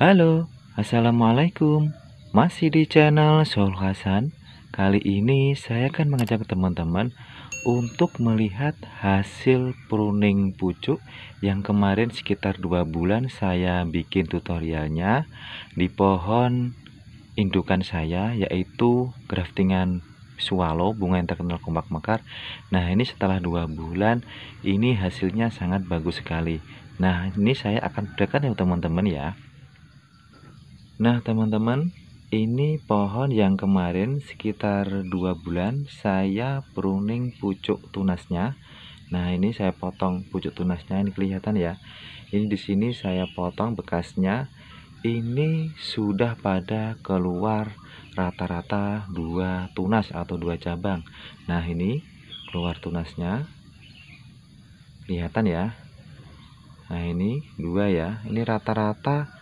Halo, Assalamualaikum Masih di channel Soul Hasan Kali ini saya akan mengajak teman-teman Untuk melihat hasil pruning pucuk Yang kemarin sekitar dua bulan saya bikin tutorialnya Di pohon indukan saya yaitu graftingan swallow bunga yang terkenal kompak mekar nah ini setelah dua bulan ini hasilnya sangat bagus sekali nah ini saya akan berikan ya teman-teman ya Nah teman-teman ini pohon yang kemarin sekitar dua bulan saya pruning pucuk tunasnya nah ini saya potong pucuk tunasnya ini kelihatan ya ini di sini saya potong bekasnya ini sudah pada keluar rata-rata dua tunas atau dua cabang nah ini keluar tunasnya kelihatan ya nah ini dua ya ini rata-rata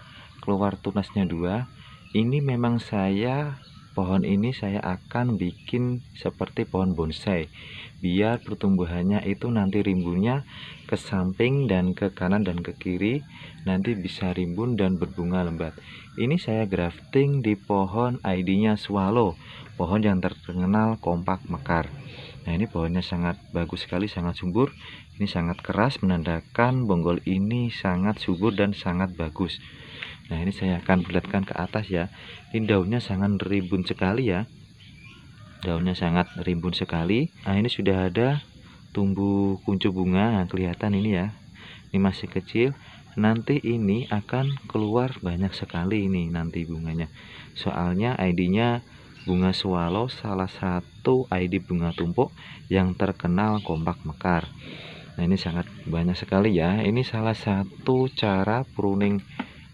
keluar tunasnya dua ini memang saya pohon ini saya akan bikin seperti pohon bonsai biar pertumbuhannya itu nanti rimbunnya ke samping dan ke kanan dan ke kiri nanti bisa rimbun dan berbunga lembat ini saya grafting di pohon ID nya swallow pohon yang terkenal kompak mekar nah ini pohonnya sangat bagus sekali sangat subur ini sangat keras menandakan bonggol ini sangat subur dan sangat bagus Nah ini saya akan bulatkan ke atas ya Ini daunnya sangat rimbun sekali ya Daunnya sangat rimbun sekali Nah ini sudah ada tumbuh kuncup bunga nah, Kelihatan ini ya Ini masih kecil Nanti ini akan keluar banyak sekali ini nanti bunganya Soalnya ID-nya bunga swallow salah satu ID bunga tumpuk yang terkenal kompak mekar Nah ini sangat banyak sekali ya Ini salah satu cara pruning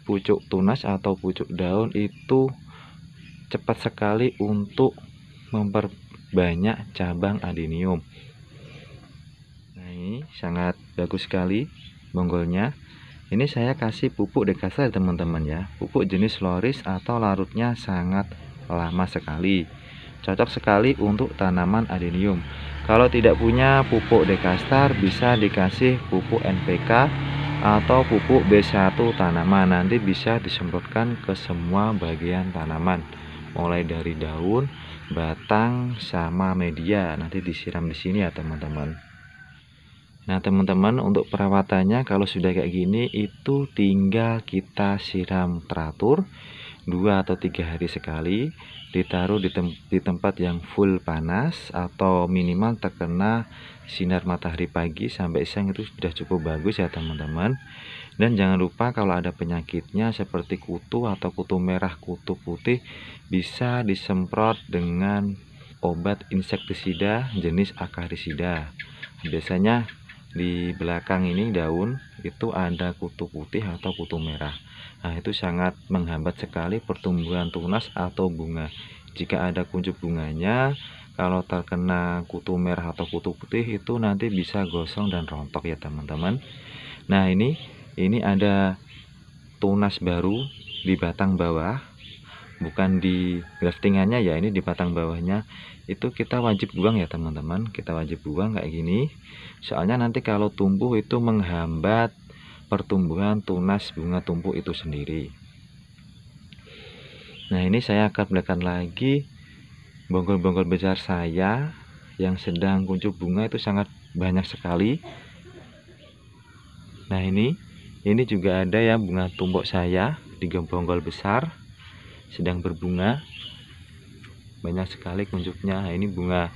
pucuk tunas atau pucuk daun itu cepat sekali untuk memperbanyak cabang adenium nah ini sangat bagus sekali bonggolnya ini saya kasih pupuk dekasar teman-teman ya pupuk jenis loris atau larutnya sangat lama sekali cocok sekali untuk tanaman adenium kalau tidak punya pupuk dekastar bisa dikasih pupuk NPK atau pupuk B1 tanaman nanti bisa disemprotkan ke semua bagian tanaman mulai dari daun, batang, sama media nanti disiram di sini ya teman-teman nah teman-teman untuk perawatannya kalau sudah kayak gini itu tinggal kita siram teratur dua atau tiga hari sekali ditaruh di, tem di tempat yang full panas atau minimal terkena sinar matahari pagi sampai siang itu sudah cukup bagus ya teman-teman dan jangan lupa kalau ada penyakitnya seperti kutu atau kutu merah kutu putih bisa disemprot dengan obat insektisida jenis akarisida biasanya di belakang ini daun itu ada kutu putih atau kutu merah nah itu sangat menghambat sekali pertumbuhan tunas atau bunga jika ada kuncup bunganya kalau terkena kutu merah atau kutu putih itu nanti bisa gosong dan rontok ya teman-teman nah ini ini ada tunas baru di batang bawah bukan di graftingannya ya ini di batang bawahnya itu kita wajib buang ya teman-teman kita wajib buang kayak gini soalnya nanti kalau tumbuh itu menghambat pertumbuhan tunas bunga tumbuh itu sendiri nah ini saya akan belakang lagi bonggol-bonggol besar saya yang sedang kuncup bunga itu sangat banyak sekali nah ini ini juga ada ya bunga tumbuk saya di bonggol besar sedang berbunga banyak sekali kuncupnya nah, ini bunga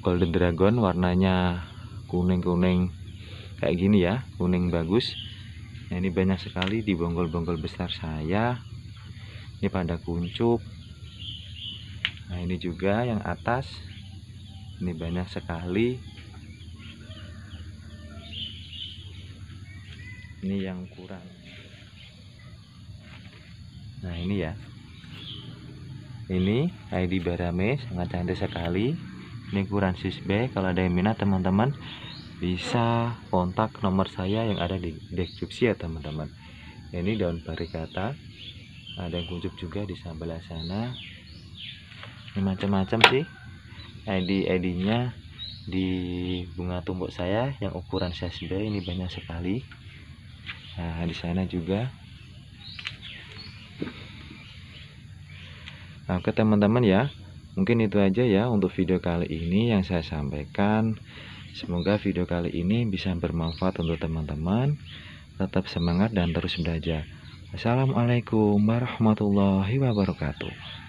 golden dragon warnanya kuning-kuning kayak gini ya kuning bagus nah, ini banyak sekali di bonggol-bonggol besar saya ini pada kuncup nah ini juga yang atas ini banyak sekali ini yang kurang nah ini ya ini ID Barame sangat cantik sekali ini ukuran sisbe kalau ada yang minat teman-teman bisa kontak nomor saya yang ada di deskripsi ya teman-teman ini daun barikata ada yang kuncup juga di sebelah sana ini macam-macam sih ID ID nya di bunga tumbuk saya yang ukuran sisbe ini banyak sekali nah di sana juga Oke teman-teman ya, mungkin itu aja ya untuk video kali ini yang saya sampaikan. Semoga video kali ini bisa bermanfaat untuk teman-teman. Tetap semangat dan terus belajar. Assalamualaikum warahmatullahi wabarakatuh.